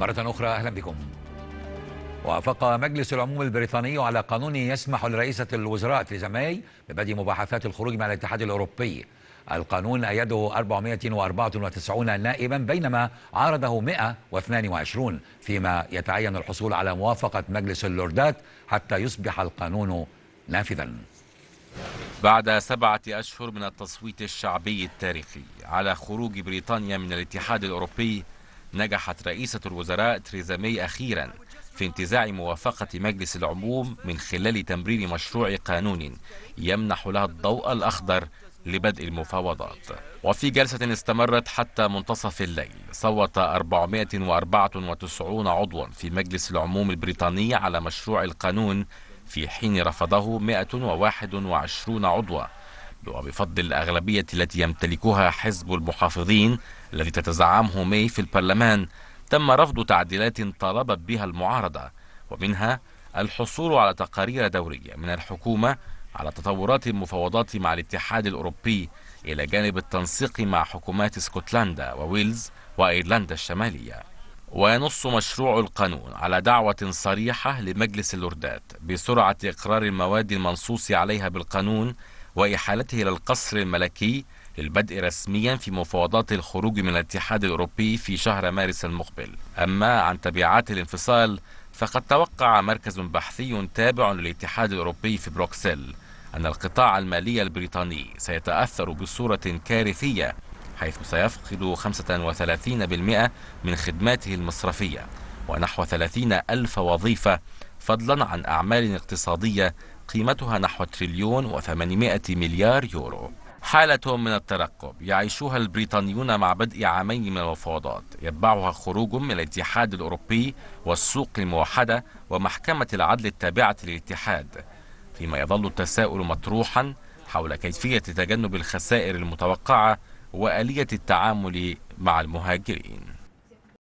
مرة أخرى أهلا بكم وافق مجلس العموم البريطاني على قانون يسمح لرئيسة الوزراء في ماي ببدء مباحثات الخروج مع الاتحاد الأوروبي القانون أيده 494 نائبا بينما عارضه 122 فيما يتعين الحصول على موافقة مجلس اللوردات حتى يصبح القانون نافذا بعد سبعة أشهر من التصويت الشعبي التاريخي على خروج بريطانيا من الاتحاد الأوروبي نجحت رئيسة الوزراء تريزا مي أخيرا في انتزاع موافقة مجلس العموم من خلال تمرير مشروع قانون يمنح لها الضوء الأخضر لبدء المفاوضات وفي جلسة استمرت حتى منتصف الليل صوت 494 عضوا في مجلس العموم البريطاني على مشروع القانون في حين رفضه 121 عضوا وبفضل الأغلبية التي يمتلكها حزب المحافظين الذي تتزعمه مي في البرلمان تم رفض تعديلات طالبت بها المعارضة ومنها الحصول على تقارير دورية من الحكومة على تطورات المفاوضات مع الاتحاد الأوروبي إلى جانب التنسيق مع حكومات اسكتلندا وويلز وأيرلندا الشمالية وينص مشروع القانون على دعوة صريحة لمجلس اللوردات بسرعة إقرار المواد المنصوص عليها بالقانون وإحالته إلى القصر الملكي للبدء رسميا في مفاوضات الخروج من الاتحاد الأوروبي في شهر مارس المقبل أما عن تبعات الانفصال فقد توقع مركز بحثي تابع للاتحاد الأوروبي في بروكسل أن القطاع المالي البريطاني سيتأثر بصورة كارثية حيث سيفقد 35% من خدماته المصرفية ونحو 30 ألف وظيفة فضلا عن أعمال اقتصادية قيمتها نحو تريليون و800 مليار يورو حالة من الترقب يعيشها البريطانيون مع بدء عامين من المفاوضات يتبعها خروج من الاتحاد الأوروبي والسوق الموحدة ومحكمة العدل التابعة للاتحاد فيما يظل التساؤل مطروحا حول كيفية تجنب الخسائر المتوقعة وآلية التعامل مع المهاجرين